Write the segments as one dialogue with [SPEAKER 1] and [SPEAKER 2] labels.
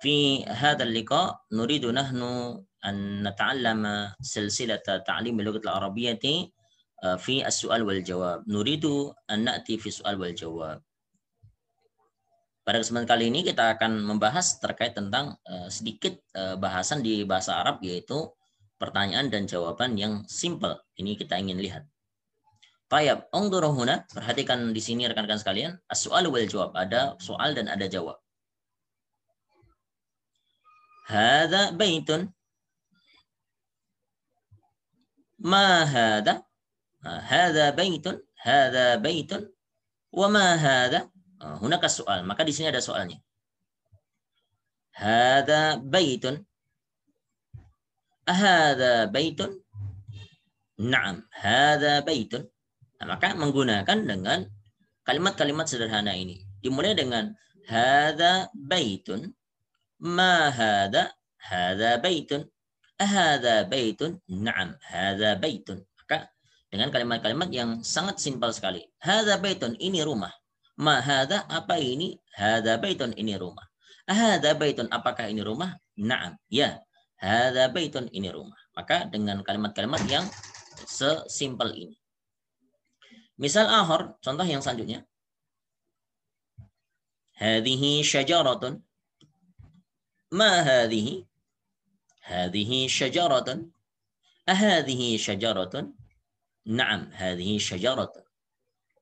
[SPEAKER 1] في هذا اللقاء نريد نحن أن نتعلم سلسلة تعليم اللغة العربية في السؤال والجواب نريد أن نأتي في السؤال والجواب Pada kesempatan kali ini kita akan membahas terkait tentang uh, sedikit uh, bahasan di bahasa Arab yaitu pertanyaan dan jawaban yang simple. Ini kita ingin lihat. Tayab, ongdorohuna, perhatikan di sini rekan-rekan sekalian. As-soal wal jawab, ada soal dan ada jawab. Hada baitun. Ma hada. Ah, hada baitun. Hada baitun. Wa ma hada. Ah, hunaka soal. Maka di sini ada soalnya. Hada baitun. Hada baitun. Naam. Hada baitun. Nah, maka menggunakan dengan kalimat-kalimat sederhana ini. Dimulai dengan hada baitun ما هذا هذا baitun, هذا ah, baitun, نعم هذا baitun. maka dengan kalimat-kalimat yang sangat simpel sekali Hada baitun, ini rumah ma hada apa ini hada baitun ini rumah ah, hada baitun apakah ini rumah na'am ya hada baitun ini rumah maka dengan kalimat-kalimat yang sesimpel ini misal ahor contoh yang selanjutnya hadhihi syajaratun ma هذه هذه syajaratan أهذه syajaratan na'am هذه syajaratan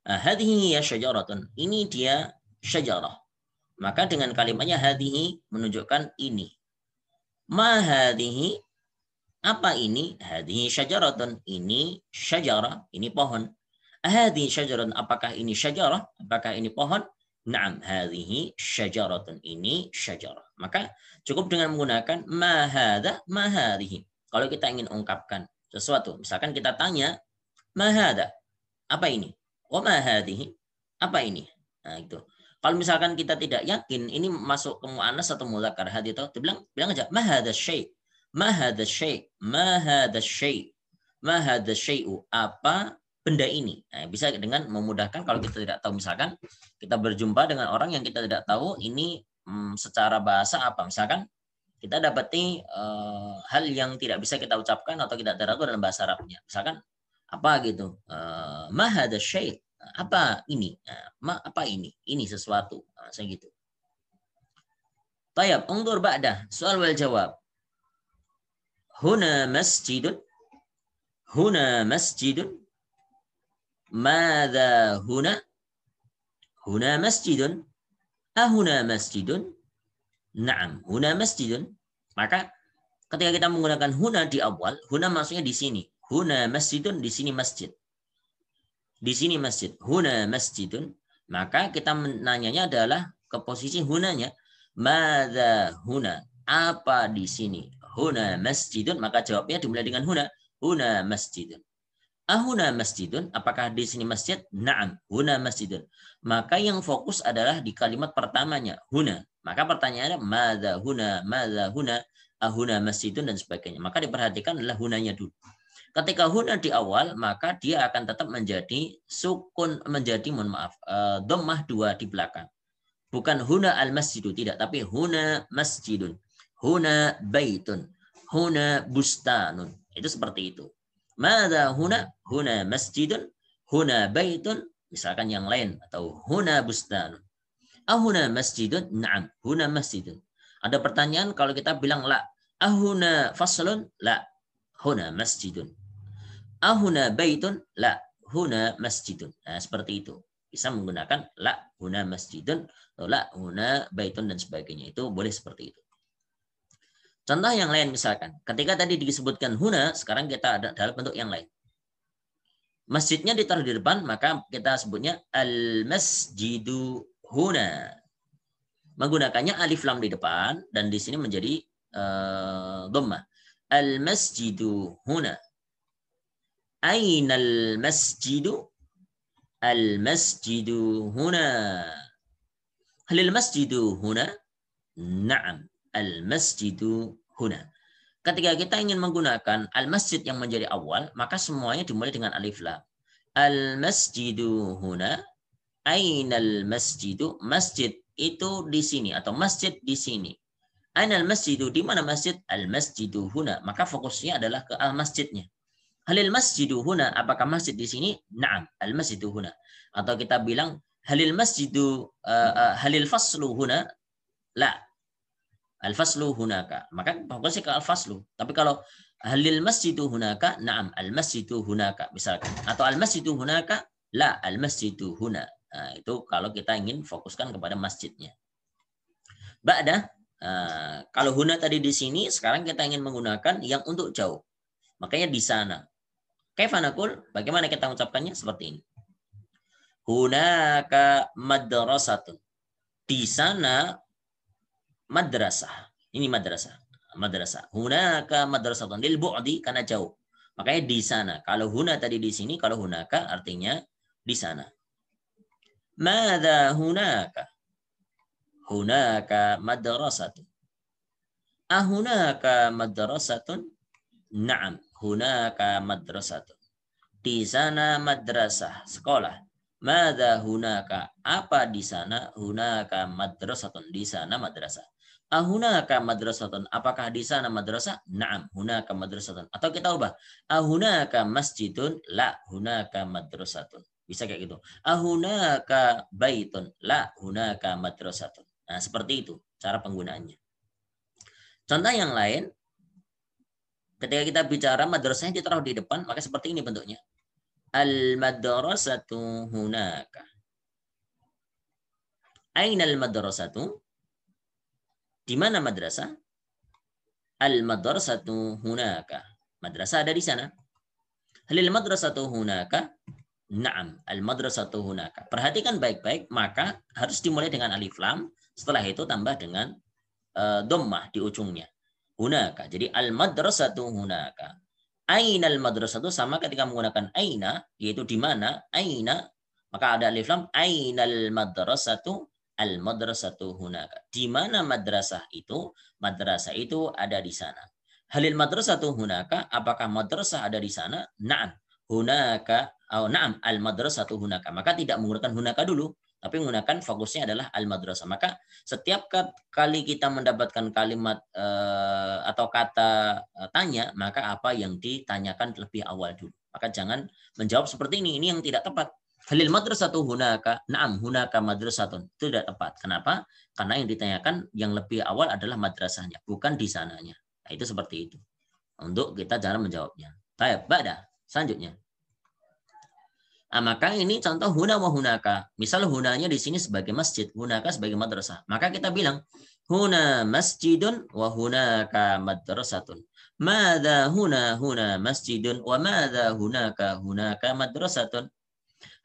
[SPEAKER 1] هذه ya syajaratan ini dia syajarah maka dengan kalimatnya hadhihi menunjukkan ini ma hadhihi apa ini hadhihi syajaratan ini syajarah ini pohon hadhihi syajaratan apakah ini syajarah apakah ini pohon Naam hadhihi syajaratun ini syajarah. Maka cukup dengan menggunakan ma hadha ma hadhihi. Kalau kita ingin ungkapkan sesuatu, misalkan kita tanya ma hadha? Apa ini? Wa ma hadhihi? Apa ini? Nah, itu. Kalau misalkan kita tidak yakin ini masuk ke muannas atau mudzakkar hadhi itu, bilang bilang aja ma hadha syai. Ma hadha syai? Ma hadha syai? Ma hadha syai'u? Apa benda ini. Nah, bisa dengan memudahkan kalau kita tidak tahu misalkan kita berjumpa dengan orang yang kita tidak tahu ini hmm, secara bahasa apa. Misalkan kita dapati uh, hal yang tidak bisa kita ucapkan atau tidak teratur dalam bahasa Arabnya. Misalkan apa gitu? Uh, eh, mahad syait. Apa ini? Uh, ma apa ini? Ini sesuatu. Nah, saya gitu. Tayyab, ungdur ba'dah. Soal wal jawab. Huna masjidun. Huna masjidun. Mada huna, huna masjidun. ahuna masjidun? Naam, huna masjidun. Maka ketika kita menggunakan huna di awal, huna maksudnya di sini. Huna masjidun di sini masjid. Di sini masjid. Huna masjidun. Maka kita menanyanya adalah ke posisi hunanya. Mada huna. Apa di sini? Huna masjidun. Maka jawabnya dimulai dengan huna. Huna masjidun. Ahuna masjidun? Apakah di sini masjid? Naam, huna masjidun. Maka yang fokus adalah di kalimat pertamanya, huna. Maka pertanyaannya, mada huna, mada huna, ahuna masjidun, dan sebagainya. Maka diperhatikan adalah hunanya dulu. Ketika huna di awal, maka dia akan tetap menjadi sukun, menjadi, mohon maaf, eh, domah dua di belakang. Bukan huna al-masjidu, tidak. Tapi huna masjidun, huna baitun, huna bustanun. Itu seperti itu. Mada huna? Huna masjidun, huna baitun, misalkan yang lain atau huna bustanun. Ahuna ah, masjidun? Naam, huna masjidun. Ada pertanyaan kalau kita bilang la. Ahuna ah, faslun? La. Huna masjidun. Ahuna ah, baitun? La. Huna masjidun. Nah, seperti itu. Bisa menggunakan la huna masjidun, atau la huna baitun dan sebagainya. Itu boleh seperti itu. Contoh yang lain misalkan, ketika tadi disebutkan huna, sekarang kita ada dalam bentuk yang lain. Masjidnya ditaruh di depan, maka kita sebutnya al-masjidu huna. Menggunakannya alif lam di depan dan di sini menjadi uh, dhamma. Al-masjidu huna. Ainal masjidu? Al-masjidu huna. Halil masjidu huna? Naam al-masjidu huna. Ketika kita ingin menggunakan al-masjid yang menjadi awal, maka semuanya dimulai dengan alif lam. Al-masjidu huna, ainal masjidu, masjid itu di sini atau masjid di sini. Ainal masjidu, di mana masjid? Al-masjidu huna. Maka fokusnya adalah ke al-masjidnya. Halil masjidu huna, apakah masjid di sini? Naam, al-masjidu huna. Atau kita bilang halil masjidu uh, uh, halil faslu huna? La, Al-faslu hunaka. Maka fokusnya ke al-faslu. Tapi kalau halil masjidu hunaka, na'am al-masjidu hunaka. Misalkan. Atau al-masjidu hunaka, la al-masjidu huna. Nah, itu kalau kita ingin fokuskan kepada masjidnya. Ba'da, uh, kalau huna tadi di sini, sekarang kita ingin menggunakan yang untuk jauh. Makanya di sana. Kaifanakul, bagaimana kita mengucapkannya? Seperti ini. Hunaka madrasatun. Di sana madrasah. Ini madrasah. Madrasah. Hunaka madrasatun lil bu'di karena jauh. Makanya di sana. Kalau huna tadi di sini, kalau hunaka artinya di sana. Mada hunaka? Hunaka madrasatun. Ahunaka madrasatun? Naam. Hunaka madrasatun. Di sana madrasah, sekolah. Mada hunaka? Apa di sana? Hunaka madrasatun. Di sana madrasah. Ahunaka ah, madrasatan. Apakah di sana madrasah? Naam, hunaka madrasatan. Atau kita ubah. Ahunaka ah, masjidun, la hunaka madrasatun. Bisa kayak gitu. Ahunaka ah, baitun, la hunaka madrasatun. Nah, seperti itu cara penggunaannya. Contoh yang lain, ketika kita bicara madrasahnya ditaruh di depan, maka seperti ini bentuknya. Al-madrasatu hunaka. Aina al-madrasatu? Di mana madrasah? Al-madrasatu hunaka. Madrasah ada di sana. Halil madrasatu hunaka. Naam, al-madrasatu hunaka. Perhatikan baik-baik, maka harus dimulai dengan alif lam, setelah itu tambah dengan uh, eh, dommah di ujungnya. Hunaka. Jadi al-madrasatu hunaka. Aina al-madrasatu sama ketika menggunakan aina, yaitu di mana, aina, maka ada alif lam, aina al-madrasatu al madrasatu hunaka. Di mana madrasah itu? Madrasah itu ada di sana. Halil madrasatu hunaka, apakah madrasah ada di sana? Naam. Hunaka, oh, naam, al madrasatu hunaka. Maka tidak menggunakan hunaka dulu, tapi menggunakan fokusnya adalah al madrasah. Maka setiap kali kita mendapatkan kalimat uh, atau kata uh, tanya, maka apa yang ditanyakan lebih awal dulu. Maka jangan menjawab seperti ini, ini yang tidak tepat. Halil madrasatu hunaka, naam hunaka madrasatun. Itu tidak tepat. Kenapa? Karena yang ditanyakan yang lebih awal adalah madrasahnya, bukan di sananya. Nah, itu seperti itu. Untuk kita cara menjawabnya. Baik, bada. Selanjutnya. Nah, maka ini contoh huna wa hunaka. Misal hunanya di sini sebagai masjid, hunaka sebagai madrasah. Maka kita bilang huna masjidun wa hunaka madrasatun. Mada huna huna masjidun wa mada hunaka hunaka madrasatun.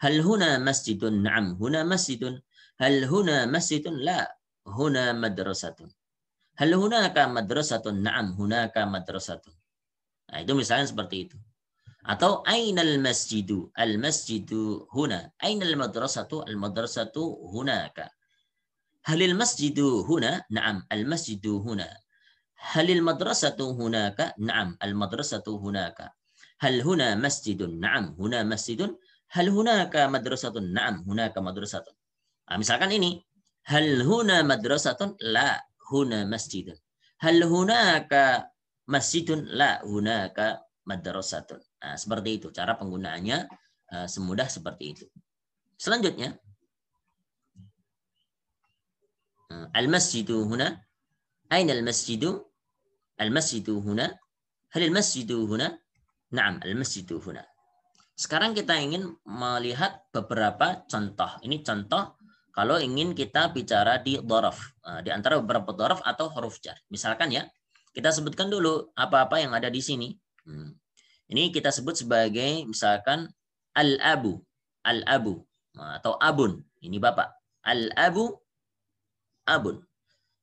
[SPEAKER 1] Hal huna masjidun? Naam, huna masjidun. Hal huna masjidun? La, huna madrasatun. Hal hunaka madrasatun? Naam, hunaka madrasatun. Nah, itu misalnya seperti itu. Atau ainal masjidu? Al masjidu huna. Ainal madrasatu? Al madrasatu hunaka. Halil masjidu huna? Naam, al masjidu huna. Halil madrasatu hunaka? Naam, al madrasatu hunaka. Hal huna masjidun? Naam, huna masjidun. Hal hunaka madrasatun? Naam, hunaka madrasatun. Nah, misalkan ini. Hal huna madrasatun? La, huna masjidun. Hal hunaka masjidun? La, hunaka madrasatun. Nah, seperti itu. Cara penggunaannya ah, semudah seperti itu. Selanjutnya. Ah, al-masjidu huna. Aina al-masjidu? Al-masjidu huna. Hal al-masjidu huna? Naam, al-masjidu huna. Sekarang kita ingin melihat beberapa contoh. Ini contoh kalau ingin kita bicara di dorof, eh, di antara beberapa dorof atau huruf jar. Misalkan ya, kita sebutkan dulu apa-apa yang ada di sini. Hmm. Ini kita sebut sebagai misalkan al-abu, al-abu eh, atau abun. Ini bapak. Al-abu, abun.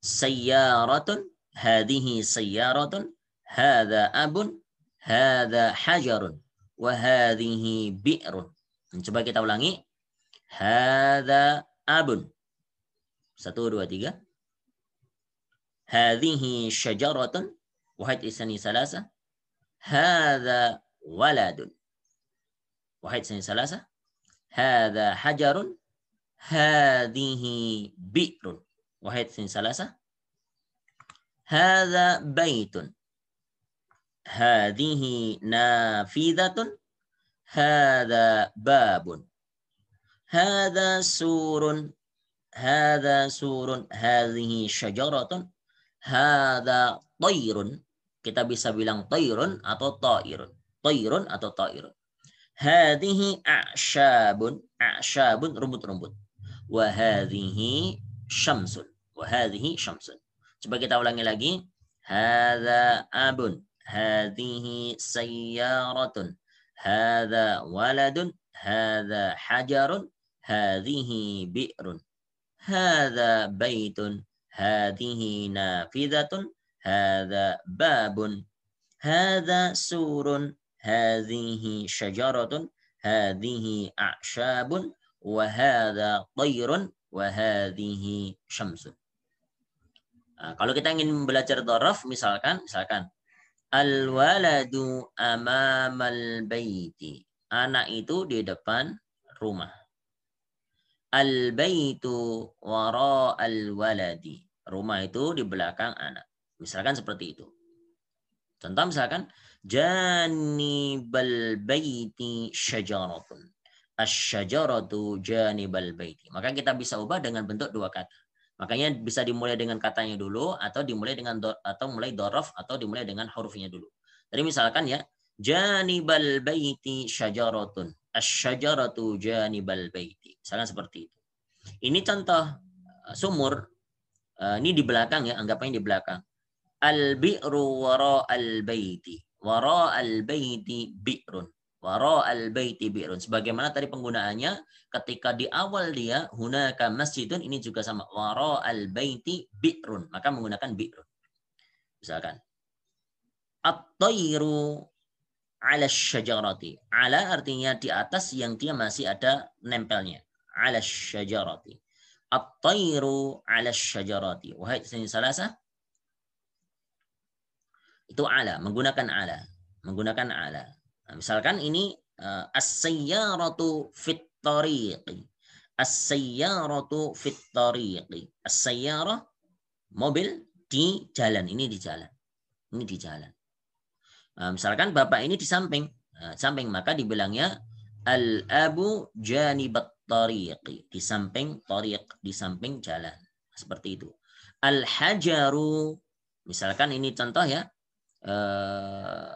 [SPEAKER 1] Sayyaratun, hadihi sayyaratun, hada abun, hada hajarun. Wahadihi bi'run. Coba kita ulangi. Hada abun. Satu, dua, tiga. Hadihi syajaratun. Wahid isani salasa. Hada waladun. Wahid isani salasa. Hada hajarun. Hadihi bi'run. Wahid isani salasa. Hada baitun. Hadihi nafidatun. Hada babun. Hada surun. Hada surun. Hadihi syajaratun. Hada tairun. Kita bisa bilang tairun atau tairun. Tairun atau tairun. Hadihi a'syabun. A'syabun rumput-rumput. Wahadihi syamsun. Wahadihi syamsun. Coba kita ulangi lagi. Hada abun. هذه سيارة هذا ولد هذا حجر هذه بئر هذا بيت هذه نافذة هذا باب هذا سور هذه شجرة هذه أعشاب وهذا طير وهذه شمس. آه، kalau kita ingin belajar dorof, misalkan, misalkan Al-waladu amamal baiti. Anak itu di depan rumah. Al-baitu wara al-waladi. Rumah itu di belakang anak. Misalkan seperti itu. Contoh misalkan janibal baiti syajaratun. Asyajaratu janibal baiti. Maka kita bisa ubah dengan bentuk dua kata. Makanya bisa dimulai dengan katanya dulu atau dimulai dengan do, atau mulai dorof atau dimulai dengan hurufnya dulu. Jadi misalkan ya, janibal baiti syajaratun. Asyajaratu janibal baiti. Misalkan seperti itu. Ini contoh eh, sumur. Eh, ini di belakang ya, anggapnya di belakang. Al bi'ru wara al baiti. Wara al baiti bi'run waro al baiti birun. Sebagaimana tadi penggunaannya ketika di awal dia hunaka masjidun ini juga sama waro al baiti birun. Maka menggunakan birun. Misalkan at-tayru ala syajarati. Ala artinya di atas yang dia masih ada nempelnya. Ala syajarati. At-tayru ala syajarati. Wahai sini salasa. Itu ala, menggunakan ala. Menggunakan ala. Nah, misalkan ini uh, as-sayyaratu fit tariqi. As-sayyaratu fit tariqi. As-sayyarah mobil di jalan. Ini di jalan. Ini di jalan. Nah, misalkan bapak ini di samping. Nah, samping maka dibilangnya al-abu janibat tariqi. Di samping tariq, di samping jalan. Nah, seperti itu. Al-hajaru misalkan ini contoh ya. Eh,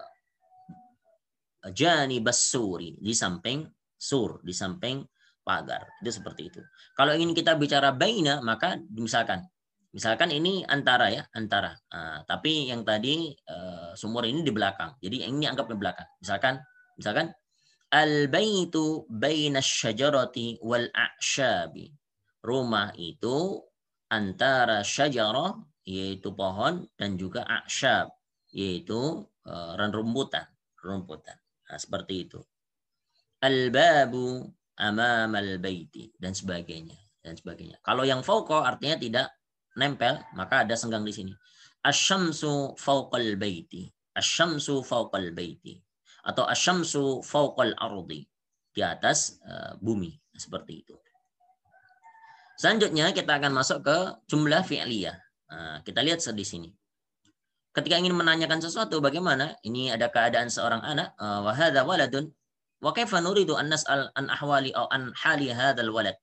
[SPEAKER 1] Jani basuri di samping sur, di samping pagar. Itu seperti itu. Kalau ingin kita bicara baina, maka misalkan Misalkan ini antara ya, antara. Nah, tapi yang tadi uh, sumur ini di belakang. Jadi yang ini anggap di belakang. Misalkan, misalkan al-baitu syajarati wal a'shabi Rumah itu antara syajarah yaitu pohon dan juga a'syab yaitu uh, rerumputan. rumputan. Nah, seperti itu. Al-babu amamal baiti dan sebagainya dan sebagainya. Kalau yang fauqa artinya tidak nempel, maka ada senggang di sini. Asyamsu fauqal baiti. Asyamsu fauqal baiti atau asyamsu fauqal ardi di atas uh, bumi seperti itu. Selanjutnya kita akan masuk ke jumlah fi'liyah. Nah, kita lihat di sini ketika ingin menanyakan sesuatu bagaimana ini ada keadaan seorang anak eh, wa hadza waladun wa kaifa nuridu an nas'al an ahwali aw an hali hadzal walad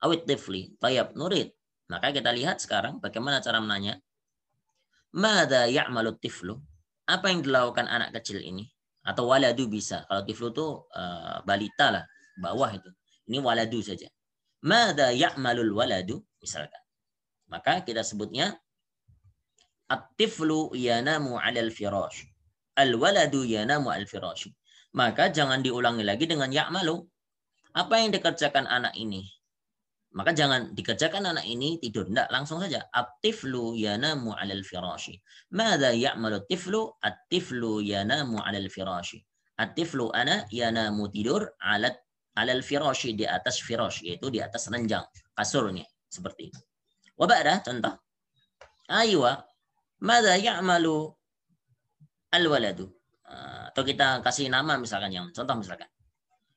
[SPEAKER 1] aw tifli tayyib nurid maka kita lihat sekarang bagaimana cara menanya madza ya'malu tiflu apa yang dilakukan anak kecil ini atau waladu bisa kalau tiflu itu uh, eh, balita lah bawah itu ini waladu saja madza ya'malul waladu misalkan maka kita sebutnya At-tiflu yanamu alal firash. Al-waladu yanamu al firash. Maka jangan diulangi lagi dengan ya'malu. Apa yang dikerjakan anak ini? Maka jangan dikerjakan anak ini tidur. Tidak, langsung saja. At-tiflu yanamu alal firashi. Mada ya'malu tiflu? At-tiflu yanamu alal firashi. At-tiflu ana yanamu tidur alat alal firashi di atas firash yaitu di atas ranjang kasurnya seperti itu. Wabada contoh. Aywa Mada ya'malu al-waladu. Atau kita kasih nama misalkan yang contoh misalkan.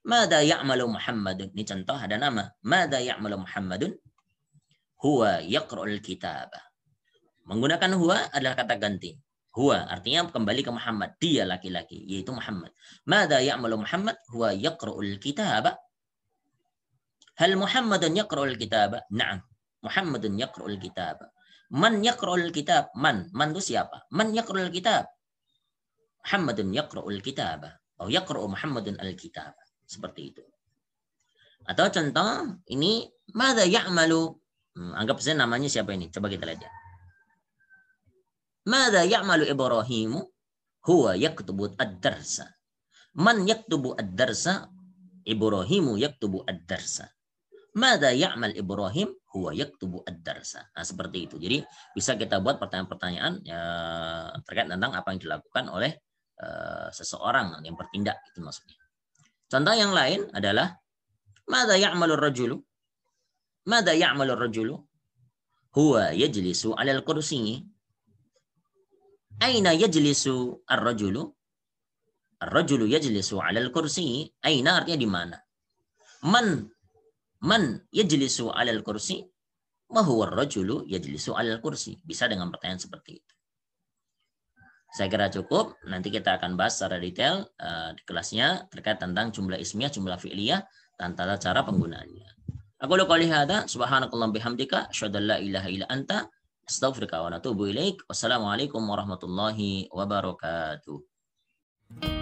[SPEAKER 1] Mada ya'malu Muhammadun. Ini contoh ada nama. Mada ya'malu Muhammadun. Huwa yaqra'ul kitab. Menggunakan huwa adalah kata ganti. Huwa artinya kembali ke Muhammad. Dia laki-laki yaitu Muhammad. Mada ya'malu Muhammad? Huwa yaqra'ul kitab. Hal Muhammadun yaqra'ul kitab? Naam. Muhammadun yaqra'ul kitab. Man yakra'ul kitab. Man. Man itu siapa? Man yakra'ul kitab. Muhammadun yakra'ul kitab. Oh, yakra'u Muhammadun al-kitab. Seperti itu. Atau contoh ini. Mada ya'malu. Hmm, anggap saja namanya siapa ini. Coba kita lihat ya. Mada ya'malu Ibrahimu. Huwa yaktubu ad-darsa. Man yaktubu ad-darsa. Ibrahimu yaktubu ad-darsa. Mada ya'mal Ibrahim huwa yaktubu ad-darsa. Nah, seperti itu. Jadi bisa kita buat pertanyaan-pertanyaan ya, terkait tentang apa yang dilakukan oleh uh, seseorang yang bertindak itu maksudnya. Contoh yang lain adalah mada ya'malu rajulu? Mada ya'malu rajulu? Huwa yajlisu 'alal kursi. Aina yajlisu ar-rajulu? Ar-rajulu yajlisu 'alal kursi Aina artinya di mana? Man man yajlisu alal kursi mahuwar rajulu yajlisu alal kursi. Bisa dengan pertanyaan seperti itu. Saya kira cukup. Nanti kita akan bahas secara detail uh, di kelasnya terkait tentang jumlah ismiyah, jumlah fi'liyah, dan tata cara penggunaannya. Aku lu qali hada subhanakallah bihamdika syada la ilaha illa anta astaghfiruka wa atubu ilaik. Wassalamualaikum warahmatullahi wabarakatuh.